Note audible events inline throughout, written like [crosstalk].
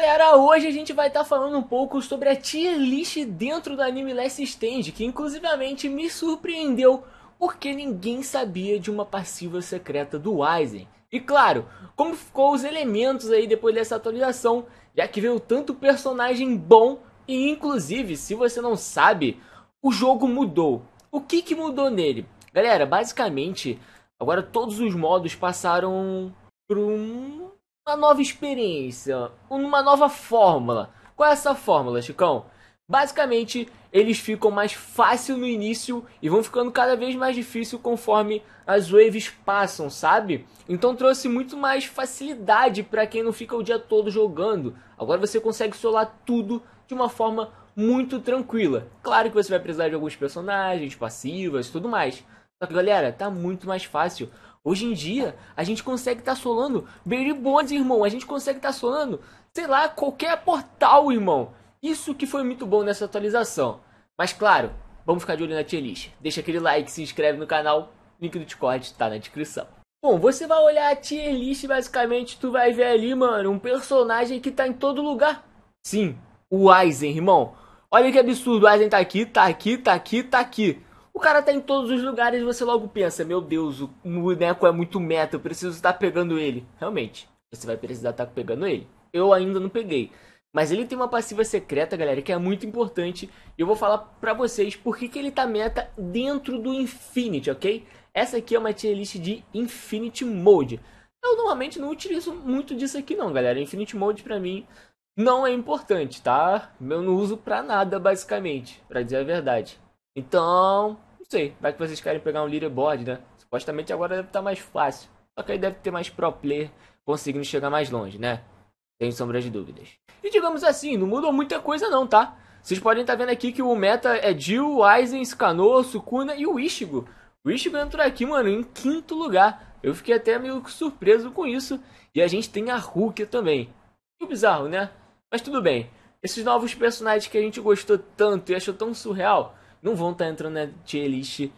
Galera, hoje a gente vai estar tá falando um pouco sobre a tier list dentro do anime Last Stand, que inclusivamente me surpreendeu porque ninguém sabia de uma passiva secreta do Aizen. E claro, como ficou os elementos aí depois dessa atualização, já que veio tanto personagem bom e inclusive, se você não sabe, o jogo mudou. O que que mudou nele? Galera, basicamente, agora todos os modos passaram por um uma nova experiência, uma nova fórmula. Qual é essa fórmula, Chicão? Basicamente, eles ficam mais fácil no início e vão ficando cada vez mais difícil conforme as waves passam, sabe? Então trouxe muito mais facilidade para quem não fica o dia todo jogando. Agora você consegue solar tudo de uma forma muito tranquila. Claro que você vai precisar de alguns personagens, passivas, tudo mais. Só que galera, tá muito mais fácil. Hoje em dia, a gente consegue estar tá solando Barry Bonds, irmão. A gente consegue estar tá solando, sei lá, qualquer portal, irmão. Isso que foi muito bom nessa atualização. Mas claro, vamos ficar de olho na tier list. Deixa aquele like, se inscreve no canal. Link do Discord está na descrição. Bom, você vai olhar a tier list, basicamente, tu vai ver ali, mano, um personagem que tá em todo lugar. Sim, o Aizen, irmão. Olha que absurdo, o Aizen tá aqui, tá aqui, tá aqui, tá aqui. O cara tá em todos os lugares e você logo pensa, meu Deus, o boneco é muito meta, eu preciso estar pegando ele. Realmente, você vai precisar estar pegando ele. Eu ainda não peguei. Mas ele tem uma passiva secreta, galera, que é muito importante. E eu vou falar pra vocês por que, que ele tá meta dentro do Infinity, ok? Essa aqui é uma tier list de Infinity Mode. Eu normalmente não utilizo muito disso aqui não, galera. Infinity Mode pra mim não é importante, tá? Eu não uso pra nada, basicamente, pra dizer a verdade. Então, sei, vai que vocês querem pegar um leaderboard, né? Supostamente agora deve estar tá mais fácil. Só que aí deve ter mais pro player conseguindo chegar mais longe, né? Sem sombra de dúvidas. E digamos assim, não mudou muita coisa não, tá? Vocês podem estar tá vendo aqui que o meta é Jill, Aizen, Scano, Sukuna e o Ishigo. O Ishigo entrou aqui, mano, em quinto lugar. Eu fiquei até meio surpreso com isso. E a gente tem a Rukia também. Que bizarro, né? Mas tudo bem. Esses novos personagens que a gente gostou tanto e achou tão surreal, não vão estar tá entrando na tier list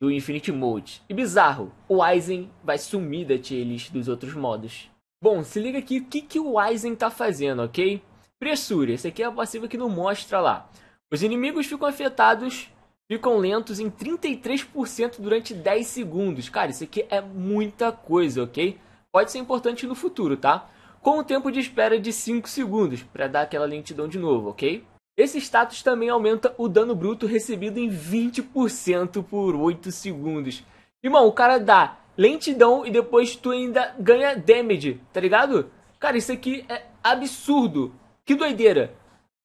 do Infinity Mode. E bizarro, o Aizen vai sumir da tier list dos outros modos. Bom, se liga aqui o que, que o Aizen tá fazendo, ok? Pressura, esse aqui é a passiva que não mostra lá. Os inimigos ficam afetados, ficam lentos em 33% durante 10 segundos. Cara, isso aqui é muita coisa, ok? Pode ser importante no futuro, tá? Com o um tempo de espera de 5 segundos, para dar aquela lentidão de novo, ok? Esse status também aumenta o dano bruto recebido em 20% por 8 segundos. Irmão, o cara dá lentidão e depois tu ainda ganha damage, tá ligado? Cara, isso aqui é absurdo. Que doideira.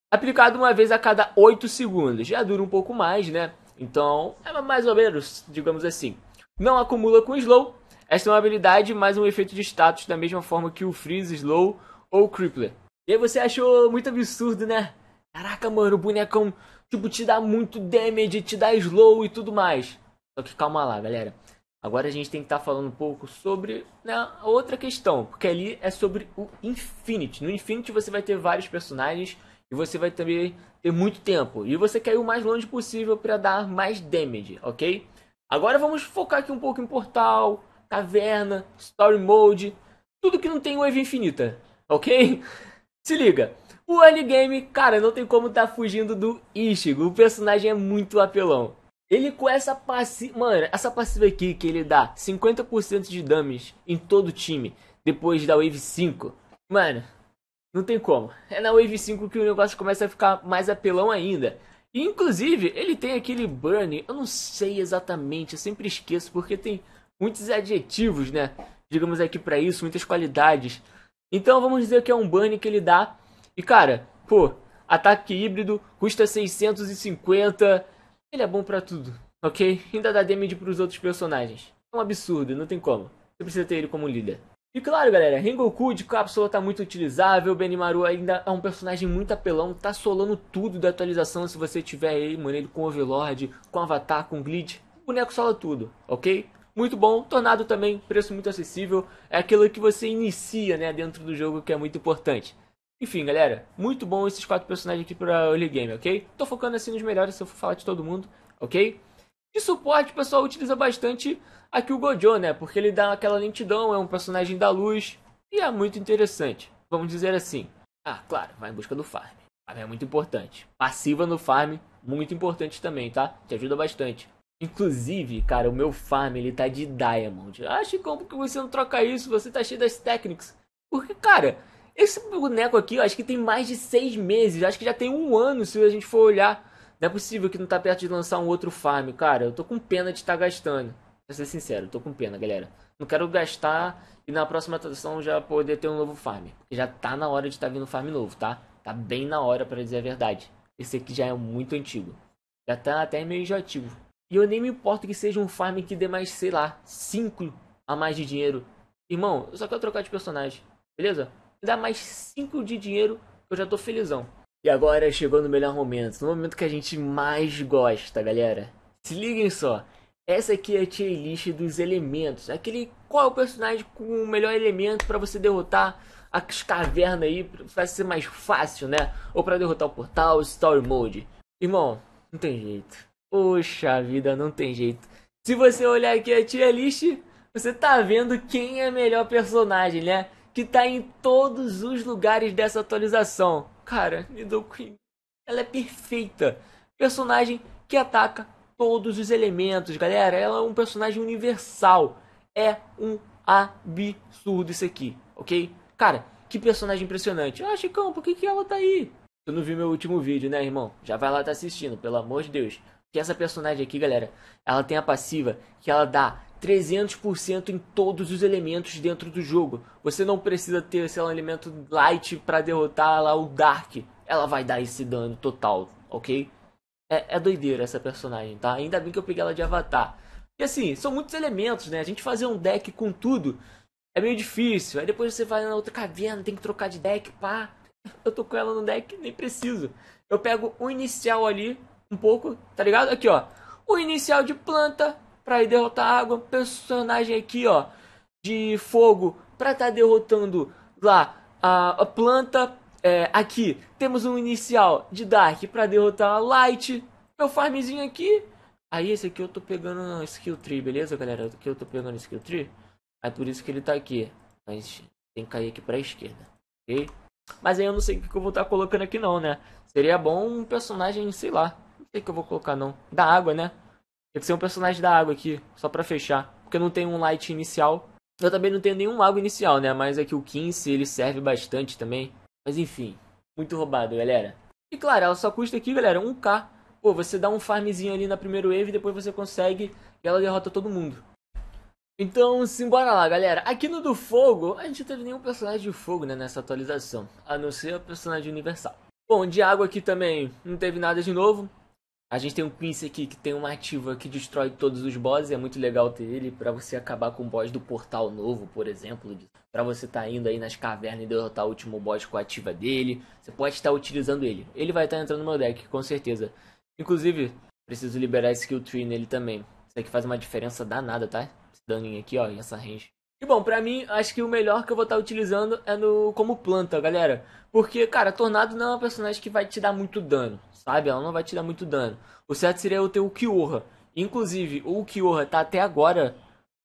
Aplicado uma vez a cada 8 segundos. Já dura um pouco mais, né? Então, é mais ou menos, digamos assim. Não acumula com slow. Esta é uma habilidade mais um efeito de status da mesma forma que o freeze, slow ou crippler. E aí você achou muito absurdo, né? Caraca, mano, o bonecão, tipo, te dá muito damage, te dá slow e tudo mais. Só que calma lá, galera. Agora a gente tem que estar tá falando um pouco sobre né, outra questão, porque ali é sobre o Infinity. No Infinity você vai ter vários personagens e você vai também ter muito tempo. E você quer ir o mais longe possível para dar mais damage, ok? Agora vamos focar aqui um pouco em portal, caverna, story mode, tudo que não tem wave infinita, ok? Se liga, o early game, cara, não tem como tá fugindo do Ichigo. O personagem é muito apelão. Ele com essa passiva, mano, essa passiva aqui que ele dá 50% de damage em todo o time depois da wave 5. Mano, não tem como. É na wave 5 que o negócio começa a ficar mais apelão ainda. E, inclusive, ele tem aquele burn, eu não sei exatamente, eu sempre esqueço porque tem muitos adjetivos, né? Digamos aqui para isso, muitas qualidades. Então vamos dizer que é um bunny que ele dá. E cara, pô, ataque híbrido, custa 650. Ele é bom para tudo, ok? Ainda dá damage pros outros personagens. É um absurdo, não tem como. Você precisa ter ele como líder. E claro, galera, Rengoku de cápsula tá muito utilizável, Benimaru ainda é um personagem muito apelão, tá solando tudo da atualização se você tiver aí, mano, ele com Overlord, com Avatar, com Glitch, o boneco sola tudo, ok? muito bom. Tornado também, preço muito acessível. É aquilo que você inicia né, dentro do jogo que é muito importante. Enfim, galera, muito bom esses quatro personagens aqui para early game, ok? Tô focando assim nos melhores se eu for falar de todo mundo, ok? De suporte, o pessoal utiliza bastante aqui o Gojo, né? Porque ele dá aquela lentidão, é um personagem da luz e é muito interessante. Vamos dizer assim. Ah, claro, vai em busca do farm. Farm é muito importante. Passiva no farm, muito importante também, tá? Te ajuda bastante. Inclusive, cara, o meu farm ele tá de Diamond. Acho que como que você não troca isso? Você tá cheio das técnicas. Porque, cara, esse boneco aqui, eu acho que tem mais de seis meses. Acho que já tem um ano, se a gente for olhar. Não é possível que não tá perto de lançar um outro farm, cara. Eu tô com pena de estar tá gastando. Pra ser sincero, eu tô com pena, galera. Não quero gastar e na próxima atuação já poder ter um novo farm. já tá na hora de estar tá vindo farm novo, tá? Tá bem na hora, para dizer a verdade. Esse aqui já é muito antigo. Já tá até meio enjoativo. E eu nem me importo que seja um farm que dê mais, sei lá, 5 a mais de dinheiro. Irmão, eu só quero trocar de personagem, beleza? Me dá mais 5 de dinheiro, eu já tô felizão. E agora chegou no melhor momento, no momento que a gente mais gosta, galera. Se liguem só, essa aqui é a tier list dos elementos. Aquele qual é o personagem com o melhor elemento para você derrotar as cavernas aí, pra ser mais fácil, né? Ou para derrotar o portal, o Story Mode. Irmão, não tem jeito. Poxa vida, não tem jeito. Se você olhar aqui a tier list, você tá vendo quem é melhor personagem, né? Que tá em todos os lugares dessa atualização. Cara, Nido Queen, ela é perfeita. Personagem que ataca todos os elementos, galera. Ela é um personagem universal. É um absurdo isso aqui, ok? Cara, que personagem impressionante. Ah, Chicão, por que, que ela tá aí? Tu não viu meu último vídeo, né, irmão? Já vai lá tá assistindo, pelo amor de Deus. Que essa personagem aqui, galera, ela tem a passiva que ela dá 300% em todos os elementos dentro do jogo. Você não precisa ter, sei um elemento light para derrotar lá o dark. Ela vai dar esse dano total, ok? É, é doideira essa personagem, tá? Ainda bem que eu peguei ela de avatar. E assim, são muitos elementos, né? A gente fazer um deck com tudo é meio difícil. Aí depois você vai na outra caverna, tem que trocar de deck, pá. Eu tô com ela no deck, nem preciso. Eu pego o inicial ali, um pouco, tá ligado? Aqui, ó. O inicial de planta para ir derrotar a água. Personagem aqui, ó. De fogo para estar tá derrotando lá a, a planta. É, aqui temos um inicial de Dark para derrotar a Light. Meu farmzinho aqui. Aí esse aqui eu tô pegando na skill tree, beleza, galera? Aqui eu tô pegando skill tree. É por isso que ele tá aqui. Mas tem que cair aqui pra esquerda, ok? Mas aí eu não sei o que eu vou estar tá colocando aqui não, né? Seria bom um personagem, sei lá, que, que eu vou colocar não? Da água, né? Tem que ser um personagem da água aqui, só pra fechar. Porque não tem um light inicial. Eu também não tenho nenhum mago inicial, né? Mas aqui é que o 15 ele serve bastante também. Mas enfim, muito roubado, galera. E claro, ela só custa aqui, galera, 1k. Pô, você dá um farmzinho ali na primeira wave e depois você consegue e ela derrota todo mundo. Então, simbora lá, galera. Aqui no do fogo, a gente não teve nenhum personagem de fogo, né, nessa atualização. A não ser o personagem universal. Bom, de água aqui também não teve nada de novo. A gente tem um Quincy aqui que tem uma ativa que destrói todos os bosses, é muito legal ter ele para você acabar com o boss do portal novo, por exemplo, para você tá indo aí nas cavernas e derrotar o último boss com a ativa dele, você pode estar utilizando ele. Ele vai estar tá entrando no meu deck, com certeza. Inclusive, preciso liberar esse skill tree nele também. Isso aqui faz uma diferença danada, tá? Esse daninho aqui, ó, e essa range. E bom, pra mim, acho que o melhor que eu vou estar tá utilizando é no como planta, galera. Porque, cara, Tornado não é uma personagem que vai te dar muito dano, sabe? Ela não vai te dar muito dano. O certo seria eu ter o Kiorra. Inclusive, o Kiorra tá até agora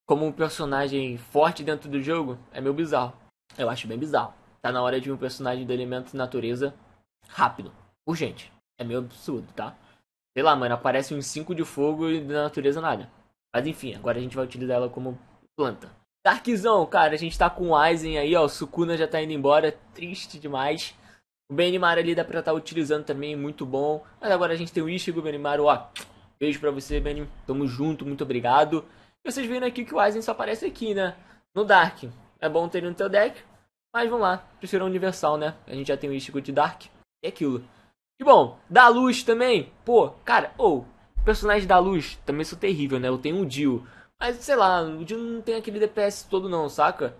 como um personagem forte dentro do jogo. É meio bizarro. Eu acho bem bizarro. Tá na hora de um personagem do elemento natureza rápido, urgente. É meio absurdo, tá? Sei lá, mano, aparece um 5 de fogo e da natureza nada. Mas enfim, agora a gente vai utilizar ela como planta. Darkzão, cara, a gente tá com o Aizen aí, ó. O Sukuna já tá indo embora, triste demais. O Benimar ali dá pra estar tá utilizando também, muito bom. Mas agora a gente tem o Ishigo, Benimar, ó. Beijo pra você, Benim. Tamo junto, muito obrigado. E vocês viram aqui que o Aizen só aparece aqui, né? No Dark. É bom ter ele no teu deck, mas vamos lá. Prefiro a Universal, né? A gente já tem o Ishigo de Dark. E é aquilo. E bom, da luz também. Pô, cara, ou. Oh, personagem da luz também sou terrível, né? Eu tenho o Dio. Mas sei lá, o Dino não tem aquele DPS todo não, saca?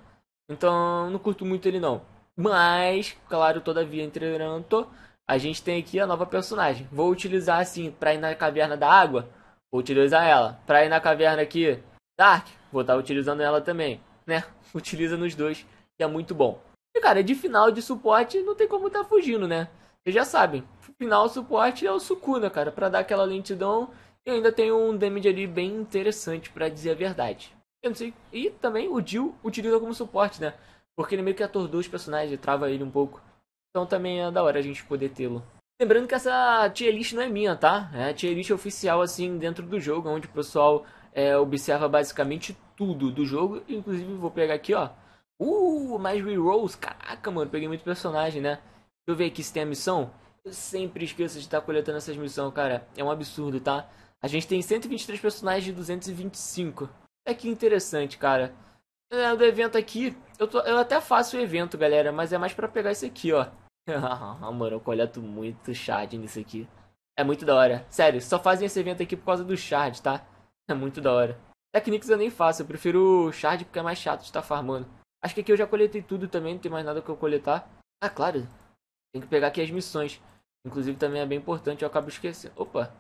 Então não curto muito ele não. Mas, claro, todavia, entretanto, a gente tem aqui a nova personagem. Vou utilizar assim pra ir na caverna da água, vou utilizar ela. Pra ir na caverna aqui, Dark, vou estar tá utilizando ela também, né? [laughs] Utiliza nos dois, que é muito bom. E cara, de final de suporte não tem como tá fugindo, né? Vocês já sabem, final suporte é o Sukuna, cara, pra dar aquela lentidão e ainda tem um damage ali bem interessante para dizer a verdade. Eu não sei. E também o Jill utiliza como suporte, né? Porque ele meio que atordoa os personagens, trava ele um pouco. Então também é da hora a gente poder tê-lo. Lembrando que essa tier list não é minha, tá? É a tier list oficial, assim, dentro do jogo, onde o pessoal é, observa basicamente tudo do jogo. Inclusive, vou pegar aqui, ó. Uh, mais rerolls. Caraca, mano, peguei muito personagem, né? Deixa eu ver aqui se tem a missão. Eu sempre esqueço de estar tá coletando essas missões, cara. É um absurdo, tá? A gente tem 123 personagens de 225. É que interessante, cara. É, do evento aqui, eu, tô, eu até faço o evento, galera, mas é mais para pegar isso aqui, ó. [laughs] Ah, mano, eu coleto muito shard nisso aqui. É muito da hora. Sério, só fazem esse evento aqui por causa do shard, tá? É muito da hora. Techniques eu nem faço, eu prefiro shard porque é mais chato de estar tá farmando. Acho que aqui eu já coletei tudo também, não tem mais nada que eu coletar. Ah, claro. Tem que pegar aqui as missões. Inclusive também é bem importante, eu acabo esquecendo. Opa,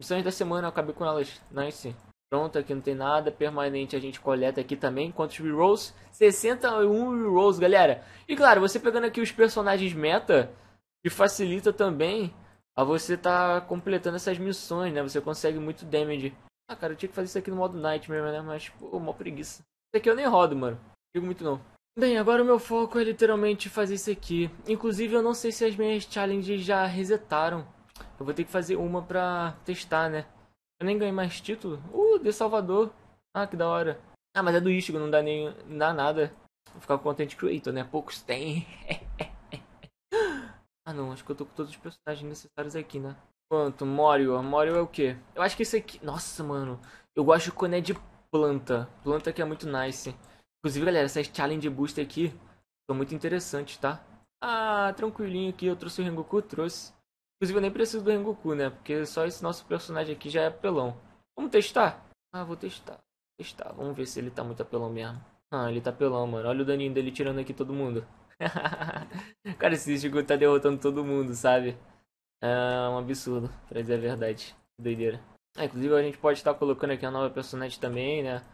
Missões da semana, eu acabei com elas. Nice. Pronto, aqui não tem nada. Permanente a gente coleta aqui também. Quantos rerolls? 61 rerolls, galera. E claro, você pegando aqui os personagens meta, que facilita também a você tá completando essas missões, né? Você consegue muito damage. Ah, cara, eu tinha que fazer isso aqui no modo Nightmare, né? Mas, pô, mó preguiça. Isso aqui eu nem rodo, mano. Digo muito não. Bem, agora o meu foco é literalmente fazer isso aqui. Inclusive, eu não sei se as minhas challenges já resetaram. Eu vou ter que fazer uma pra testar, né? Eu nem ganhei mais título. Uh, de Salvador. Ah, que da hora. Ah, mas é do Ichigo, não dá nem dá nada. Vou ficar com Content Creator, né? Poucos tem. [laughs] ah, não. Acho que eu tô com todos os personagens necessários aqui, né? Quanto? Mario Mario é o quê? Eu acho que isso aqui... Nossa, mano. Eu gosto quando é de planta. Planta que é muito nice. Inclusive, galera, essas challenge boost aqui são muito interessantes, tá? Ah, tranquilinho aqui. Eu trouxe o Rengoku, trouxe. Inclusive eu nem preciso do Rengoku, né? Porque só esse nosso personagem aqui já é apelão. Vamos testar? Ah, vou testar. Vou testar. Vamos ver se ele tá muito apelão mesmo. Ah, ele tá apelão, mano. Olha o daninho dele tirando aqui todo mundo. [laughs] Cara, esse Ichigo tá derrotando todo mundo, sabe? É um absurdo, pra dizer a verdade. Doideira. Ah, inclusive a gente pode estar colocando aqui a nova personagem também, né?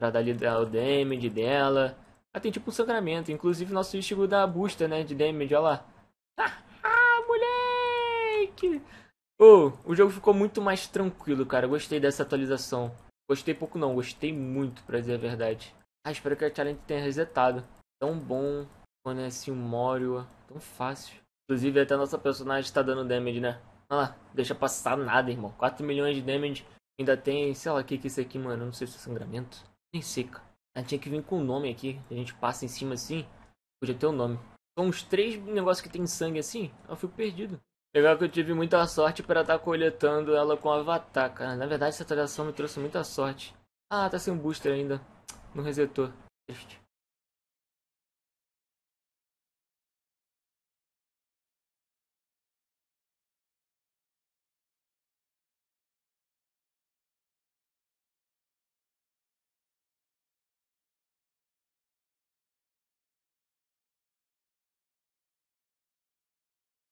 Pra dar ali o damage dela. Ah, tem tipo um sangramento. Inclusive nosso Ichigo dá a busta, né? De damage, olha lá que. oh, o jogo ficou muito mais tranquilo, cara. Gostei dessa atualização. Gostei pouco não, gostei muito, pra dizer a verdade. Ah, espero que a Challenge tenha resetado. Tão bom quando é assim um Morio, tão fácil. Inclusive até a nossa personagem tá dando damage, né? Olha lá, deixa passar nada, irmão. 4 milhões de damage. Ainda tem, sei lá, o que que é isso aqui, mano? Não sei se é sangramento. Nem seca. Ah, tinha que vir com o um nome aqui. A gente passa em cima assim. Podia ter o um nome. São uns três negócios que tem sangue assim. Eu fico perdido. Legal que eu tive muita sorte para estar tá coletando ela com Avatar, cara. Na verdade, essa atualização me trouxe muita sorte. Ah, tá sem booster ainda. Não resetou. Este.